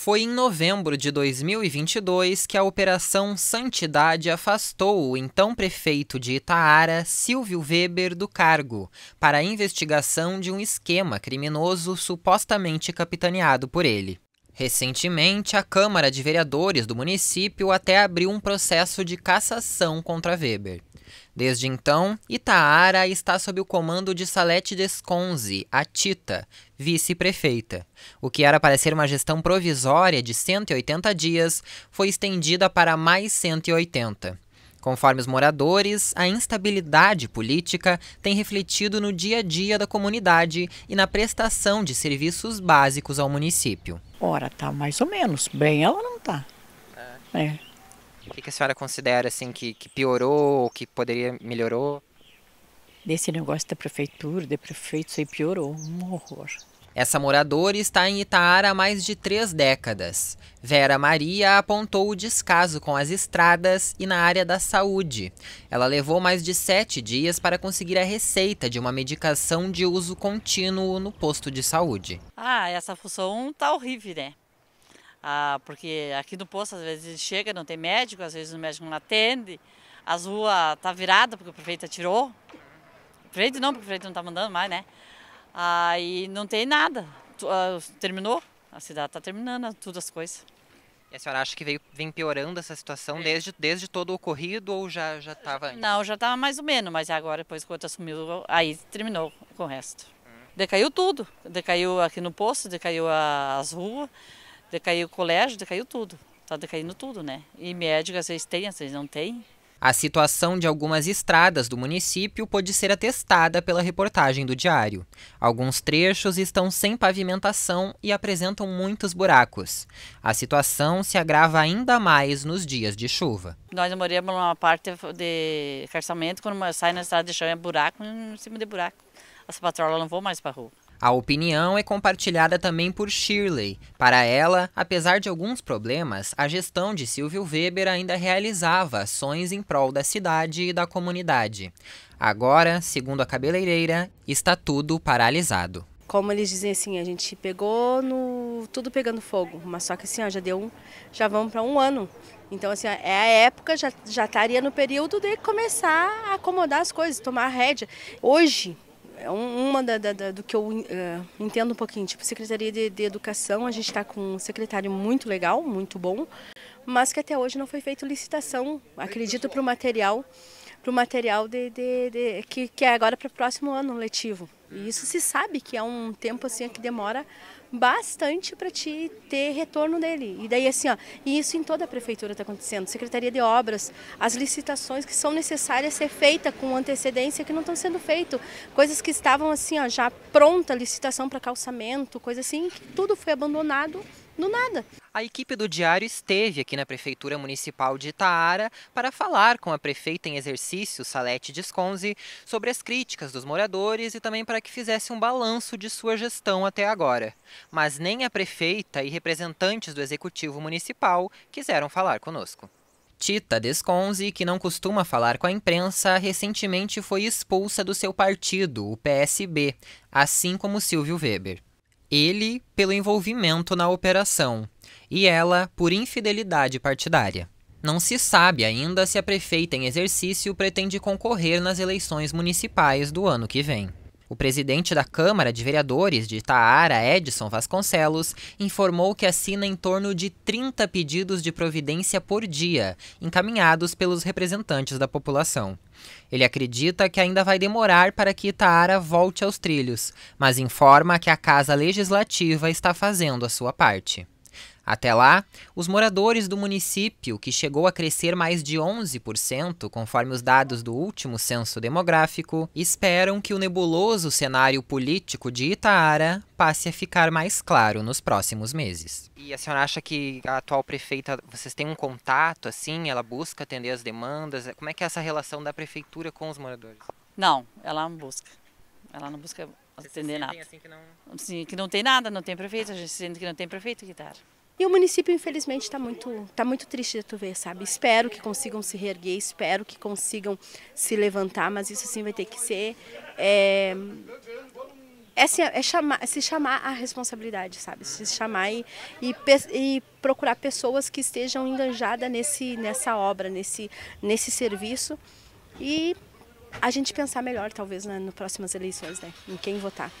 Foi em novembro de 2022 que a Operação Santidade afastou o então prefeito de Itaara, Silvio Weber, do cargo, para a investigação de um esquema criminoso supostamente capitaneado por ele. Recentemente, a Câmara de Vereadores do município até abriu um processo de cassação contra Weber. Desde então, Itaara está sob o comando de Salete Desconze, a Tita, vice-prefeita. O que era para ser uma gestão provisória de 180 dias foi estendida para mais 180. Conforme os moradores, a instabilidade política tem refletido no dia a dia da comunidade e na prestação de serviços básicos ao município. Ora, tá mais ou menos. Bem, ela não tá. É. é. O que, que a senhora considera assim que, que piorou, ou que poderia melhorou? Desse negócio da prefeitura, de prefeito, isso aí piorou, um horror. Essa moradora está em Itaara há mais de três décadas. Vera Maria apontou o descaso com as estradas e na área da saúde. Ela levou mais de sete dias para conseguir a receita de uma medicação de uso contínuo no posto de saúde. Ah, essa função tá horrível, né? Ah, porque aqui no posto às vezes chega, não tem médico, às vezes o médico não atende, as ruas tá virada porque o prefeito atirou. O prefeito não, porque o prefeito não está mandando mais, né? Aí ah, não tem nada. Ah, terminou, a cidade está terminando, todas as coisas. E a senhora acha que veio, vem piorando essa situação é. desde, desde todo o ocorrido ou já já estava? Não, já estava mais ou menos, mas agora depois quando assumiu, aí terminou com o resto. Hum. Decaiu tudo, decaiu aqui no posto, decaiu as ruas decaiu o colégio, decaiu tudo. Está decaindo tudo, né? E médico às vezes tem, às vezes não tem. A situação de algumas estradas do município pode ser atestada pela reportagem do Diário. Alguns trechos estão sem pavimentação e apresentam muitos buracos. A situação se agrava ainda mais nos dias de chuva. Nós moramos numa parte de carçamento, quando sai na estrada de chão é buraco em cima de buraco. As patrolas não vão mais para a rua. A opinião é compartilhada também por Shirley. Para ela, apesar de alguns problemas, a gestão de Silvio Weber ainda realizava ações em prol da cidade e da comunidade. Agora, segundo a cabeleireira, está tudo paralisado. Como eles dizem assim, a gente pegou no tudo pegando fogo, mas só que assim, ó, já deu um, já vamos para um ano. Então assim, ó, é a época já já estaria no período de começar a acomodar as coisas, tomar a rédea. Hoje é uma da, da, da, do que eu uh, entendo um pouquinho, tipo, Secretaria de, de Educação, a gente está com um secretário muito legal, muito bom, mas que até hoje não foi feita licitação, acredito, para o material, pro material de, de, de que, que é agora para o próximo ano letivo. E isso se sabe que é um tempo assim que demora bastante para te ter retorno dele. E daí assim, ó, e isso em toda a prefeitura está acontecendo. Secretaria de Obras, as licitações que são necessárias ser feitas com antecedência que não estão sendo feitas. Coisas que estavam assim, ó, já pronta licitação para calçamento, coisa assim, que tudo foi abandonado no nada. A equipe do Diário esteve aqui na Prefeitura Municipal de Itaara para falar com a prefeita em exercício, Salete Disconzi, sobre as críticas dos moradores e também para que fizesse um balanço de sua gestão até agora. Mas nem a prefeita e representantes do Executivo Municipal quiseram falar conosco. Tita Desconze, que não costuma falar com a imprensa, recentemente foi expulsa do seu partido, o PSB, assim como Silvio Weber. Ele pelo envolvimento na operação, e ela por infidelidade partidária. Não se sabe ainda se a prefeita em exercício pretende concorrer nas eleições municipais do ano que vem. O presidente da Câmara de Vereadores de Itaara, Edson Vasconcelos, informou que assina em torno de 30 pedidos de providência por dia, encaminhados pelos representantes da população. Ele acredita que ainda vai demorar para que Itaara volte aos trilhos, mas informa que a Casa Legislativa está fazendo a sua parte. Até lá, os moradores do município, que chegou a crescer mais de 11%, conforme os dados do último censo demográfico, esperam que o nebuloso cenário político de Itaara passe a ficar mais claro nos próximos meses. E a senhora acha que a atual prefeita, vocês têm um contato assim? Ela busca atender as demandas? Como é que é essa relação da prefeitura com os moradores? Não, ela não busca. Ela não busca atender nada. Assim que não... Sim, que não tem nada, não tem prefeito, a gente sente que não tem prefeito, Guitarra. E o município, infelizmente, está muito, tá muito triste de tu ver, sabe? Espero que consigam se reerguer, espero que consigam se levantar, mas isso sim vai ter que ser. É, é, é, chamar, se chamar à responsabilidade, sabe? Se chamar e, e, e procurar pessoas que estejam enganjadas nesse, nessa obra, nesse, nesse serviço. E a gente pensar melhor, talvez, né, nas próximas eleições, né? Em quem votar.